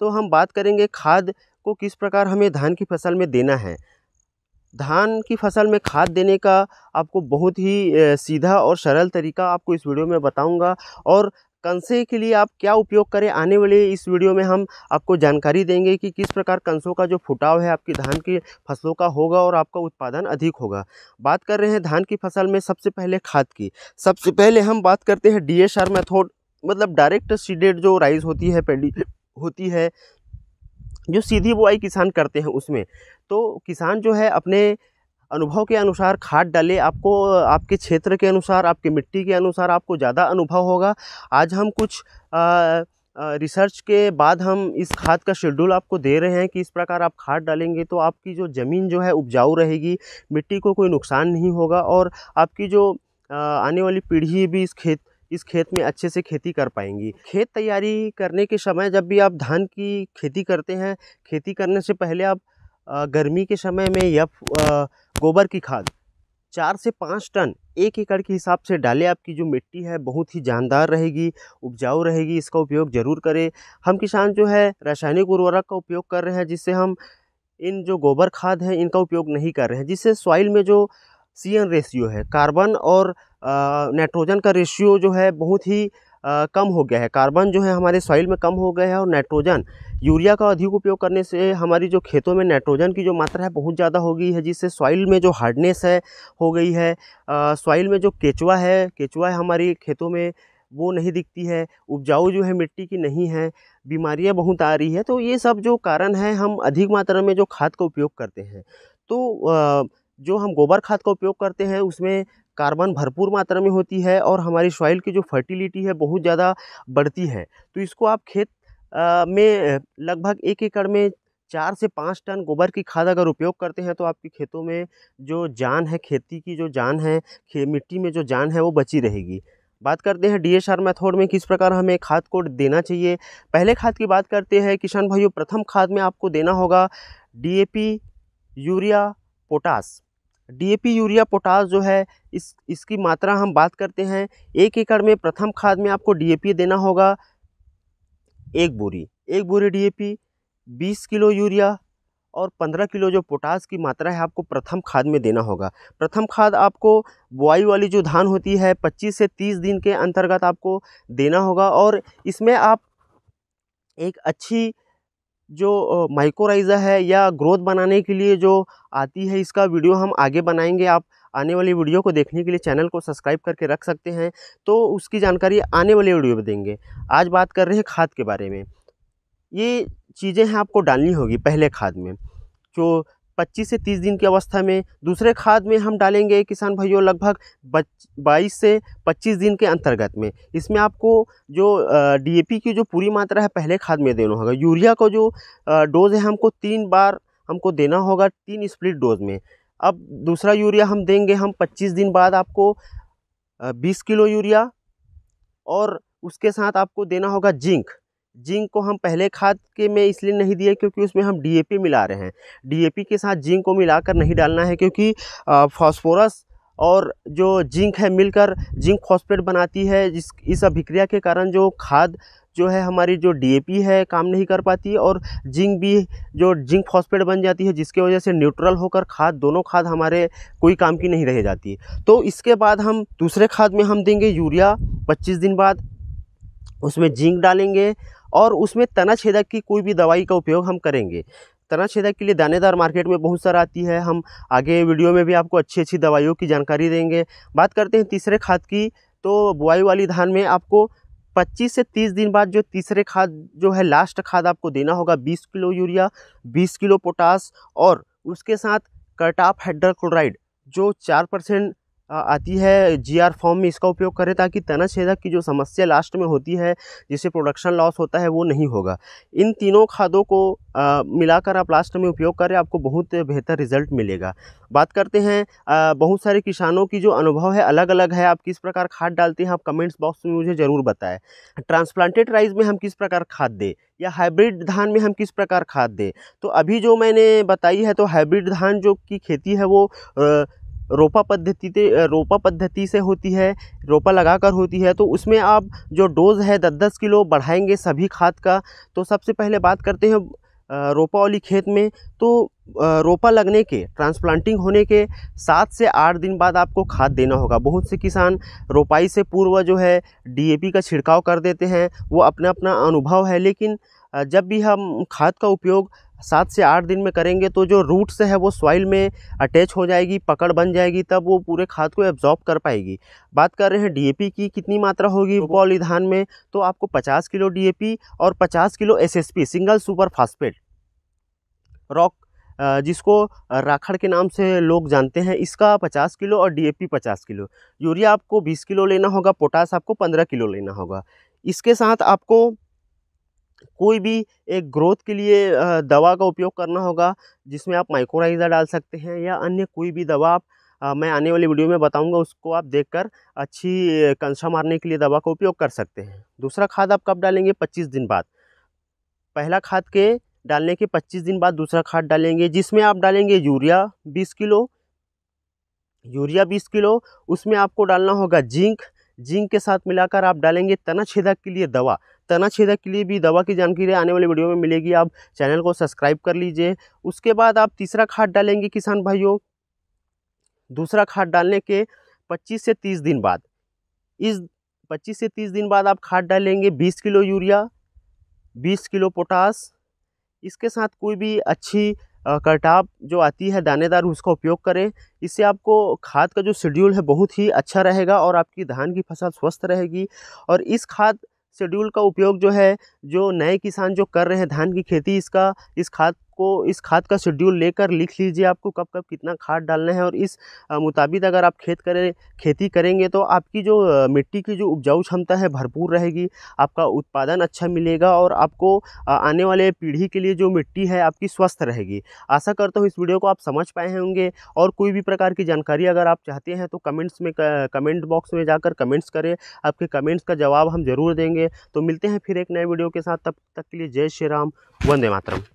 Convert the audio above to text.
तो हम बात करेंगे खाद को किस प्रकार हमें धान की फसल में देना है धान की फसल में खाद देने का आपको बहुत ही सीधा और सरल तरीका आपको इस वीडियो में बताऊंगा और कंसे के लिए आप क्या उपयोग करें आने वाले इस वीडियो में हम आपको जानकारी देंगे कि किस प्रकार कंसों का जो फुटाव है आपकी धान की फसलों का होगा और आपका उत्पादन अधिक होगा बात कर रहे हैं धान की फसल में सबसे पहले खाद की सबसे पहले हम बात करते हैं डी एस आर मतलब डायरेक्ट सीडेड जो राइस होती है पेंडी होती है जो सीधी बुआई किसान करते हैं उसमें तो किसान जो है अपने अनुभव के अनुसार खाद डाले आपको आपके क्षेत्र के अनुसार आपके मिट्टी के अनुसार आपको ज़्यादा अनुभव होगा आज हम कुछ आ, रिसर्च के बाद हम इस खाद का शेड्यूल आपको दे रहे हैं कि इस प्रकार आप खाद डालेंगे तो आपकी जो ज़मीन जो है उपजाऊ रहेगी मिट्टी को कोई नुकसान नहीं होगा और आपकी जो आने वाली पीढ़ी भी इस खेत इस खेत में अच्छे से खेती कर पाएंगी खेत तैयारी करने के समय जब भी आप धान की खेती करते हैं खेती करने से पहले आप गर्मी के समय में या गोबर की खाद चार से पाँच टन एक एकड़ के हिसाब से डालें आपकी जो मिट्टी है बहुत ही जानदार रहेगी उपजाऊ रहेगी इसका उपयोग ज़रूर करें हम किसान जो है रासायनिक उर्वरक का उपयोग कर रहे हैं जिससे हम इन जो गोबर खाद है इनका उपयोग नहीं कर रहे हैं जिससे सॉइल में जो सी एन रेशियो है कार्बन और नाइट्रोजन का रेशियो जो है बहुत ही आ, कम हो गया है कार्बन जो है हमारे सॉइल में कम हो गया है और नाइट्रोजन यूरिया का अधिक उपयोग करने से हमारी जो खेतों में नाइट्रोजन की जो मात्रा है बहुत ज़्यादा हो गई है जिससे सॉइल में जो हार्डनेस है हो गई है सॉइल में जो केचुआ है केचुआ है हमारी खेतों में वो नहीं दिखती है उपजाऊ जो है मिट्टी की नहीं है बीमारियां बहुत आ रही है तो ये सब जो कारण है हम अधिक मात्रा में जो खाद का उपयोग करते हैं तो आ, जो हम गोबर खाद का उपयोग करते हैं उसमें कार्बन भरपूर मात्रा में होती है और हमारी सॉइल की जो फर्टिलिटी है बहुत ज़्यादा बढ़ती है तो इसको आप खेत में लगभग एक एकड़ में चार से पाँच टन गोबर की खाद अगर उपयोग करते हैं तो आपकी खेतों में जो जान है खेती की जो जान है मिट्टी में जो जान है वो बची रहेगी बात करते हैं डी एस आर मैथोड में किस प्रकार हमें खाद को देना चाहिए पहले खाद की बात करते हैं किसान भाइयों प्रथम खाद में आपको देना होगा D A P urea potash DAP urea potash जो है इस इसकी मात्रा हम बात करते हैं एक एकड़ में प्रथम खाद में आपको डीएपी देना होगा एक बोरी एक बोरी डीएपी 20 किलो यूरिया और 15 किलो जो पोटास की मात्रा है आपको प्रथम खाद में देना होगा प्रथम खाद आपको बुआई वाली जो धान होती है 25 से 30 दिन के अंतर्गत आपको देना होगा और इसमें आप एक अच्छी जो माइकोराइज़ा है या ग्रोथ बनाने के लिए जो आती है इसका वीडियो हम आगे बनाएंगे आप आने वाली वीडियो को देखने के लिए चैनल को सब्सक्राइब करके रख सकते हैं तो उसकी जानकारी आने वाले वीडियो में देंगे आज बात कर रहे हैं खाद के बारे में ये चीज़ें हैं आपको डालनी होगी पहले खाद में जो 25 से 30 दिन की अवस्था में दूसरे खाद में हम डालेंगे किसान भाइयों लगभग 22 से 25 दिन के अंतर्गत में इसमें आपको जो डीएपी की जो पूरी मात्रा है पहले खाद में देना होगा यूरिया को जो डोज़ है हमको तीन बार हमको देना होगा तीन स्प्लिट डोज में अब दूसरा यूरिया हम देंगे हम पच्चीस दिन बाद आपको बीस किलो यूरिया और उसके साथ आपको देना होगा जिंक जिंक को हम पहले खाद के में इसलिए नहीं दिए क्योंकि उसमें हम डीएपी मिला रहे हैं डीएपी के साथ जिंक को मिलाकर नहीं डालना है क्योंकि फॉस्फोरस और जो जिंक है मिलकर जिंक फॉस्फेट बनाती है जिस इस अभिक्रिया के कारण जो खाद जो है हमारी जो डीएपी है काम नहीं कर पाती और जिंक भी जो जिंक फॉस्फेट बन जाती है जिसके वजह से न्यूट्रल होकर खाद दोनों खाद हमारे कोई काम की नहीं रह जाती तो इसके बाद हम दूसरे खाद में हम देंगे यूरिया 25 दिन बाद उसमें जिंक डालेंगे और उसमें तना छेदक की कोई भी दवाई का उपयोग हम करेंगे तना छेदक के लिए दानेदार मार्केट में बहुत सारा आती है हम आगे वीडियो में भी आपको अच्छी अच्छी दवाइयों की जानकारी देंगे बात करते हैं तीसरे खाद की तो बुआई वाली धान में आपको 25 से 30 दिन बाद जो तीसरे खाद जो है लास्ट खाद आपको देना होगा 20 किलो यूरिया 20 किलो पोटास और उसके साथ कटाप हाइड्रोक्लोराइड जो चार परसेंट आती है जीआर फॉर्म में इसका उपयोग करें ताकि तना छेदक की जो समस्या लास्ट में होती है जिससे प्रोडक्शन लॉस होता है वो नहीं होगा इन तीनों खादों को मिलाकर आप लास्ट में उपयोग करें आपको बहुत बेहतर रिजल्ट मिलेगा बात करते हैं बहुत सारे किसानों की जो अनुभव है अलग अलग है आप किस प्रकार खाद डालते हैं आप कमेंट्स बॉक्स में मुझे ज़रूर बताएं ट्रांसप्लांटेड राइस में हम किस प्रकार खाद दें या हाइब्रिड धान में हम किस प्रकार खाद दें तो अभी जो मैंने बताई है तो हाइब्रिड धान जो की खेती है वो आ, रोपा पद्धति रोपा पद्धति से होती है रोपा लगाकर होती है तो उसमें आप जो डोज़ है दस दस किलो बढ़ाएंगे सभी खाद का तो सबसे पहले बात करते हैं रोपा वाली खेत में तो रोपा लगने के ट्रांसप्लांटिंग होने के सात से आठ दिन बाद आपको खाद देना होगा बहुत से किसान रोपाई से पूर्व जो है डीएपी का छिड़काव कर देते हैं वो अपना अपना अनुभव है लेकिन जब भी हम खाद का उपयोग सात से आठ दिन में करेंगे तो जो रूट्स है वो सॉइल में अटैच हो जाएगी पकड़ बन जाएगी तब वो पूरे खाद को एब्जॉर्ब कर पाएगी बात कर रहे हैं डीएपी की कितनी मात्रा होगी बॉल तो धान में तो आपको पचास किलो डीएपी और पचास kilo SSP single super phosphate rock जिसको राखड़ के नाम से लोग जानते हैं इसका पचास किलो और डी ए किलो यूरिया आपको बीस किलो लेना होगा पोटास आपको पंद्रह किलो लेना होगा इसके साथ आपको कोई भी एक ग्रोथ के लिए दवा का उपयोग करना होगा जिसमें आप माइक्रोराइजर डाल सकते हैं या अन्य कोई भी दवा आप मैं आने वाली वीडियो में बताऊंगा उसको आप देखकर अच्छी कंसा मारने के लिए दवा का उपयोग कर सकते हैं दूसरा खाद आप कब डालेंगे पच्चीस दिन बाद पहला खाद के डालने के पच्चीस दिन बाद दूसरा खाद डालेंगे जिसमें आप डालेंगे यूरिया बीस किलो यूरिया बीस किलो उसमें आपको डालना होगा जिंक जिंक के साथ मिलाकर आप डालेंगे तना छेदक के लिए दवा तना छेदक के लिए भी दवा की जानकारी आने वाली वीडियो में मिलेगी आप चैनल को सब्सक्राइब कर लीजिए उसके बाद आप तीसरा खाद डालेंगे किसान भाइयों दूसरा खाद डालने के पच्चीस से तीस दिन बाद इस पच्चीस से तीस दिन बाद आप खाद डालेंगे बीस किलो यूरिया बीस किलो पोटास इसके साथ कोई भी अच्छी करटाप जो आती है दानेदार उसका उपयोग करें इससे आपको खाद का जो शेड्यूल है बहुत ही अच्छा रहेगा और आपकी धान की फसल स्वस्थ रहेगी और इस खाद शेड्यूल का उपयोग जो है जो नए किसान जो कर रहे हैं धान की खेती इसका इस खाद आपको इस खाद का शेड्यूल लेकर लिख लीजिए आपको कब कब कितना खाद डालना है और इस मुताबिक अगर आप खेत करें खेती करेंगे तो आपकी जो मिट्टी की जो उपजाऊ क्षमता है भरपूर रहेगी आपका उत्पादन अच्छा मिलेगा और आपको आने वाले पीढ़ी के लिए जो मिट्टी है आपकी स्वस्थ रहेगी आशा करता हूँ इस वीडियो को आप समझ पाए होंगे और कोई भी प्रकार की जानकारी अगर आप चाहते हैं तो कमेंट्स में कमेंट बॉक्स में जाकर कमेंट्स करें आपके कमेंट्स का जवाब हम ज़रूर देंगे तो मिलते हैं फिर एक नए वीडियो के साथ तब तक के लिए जय श्री राम वंदे मातरम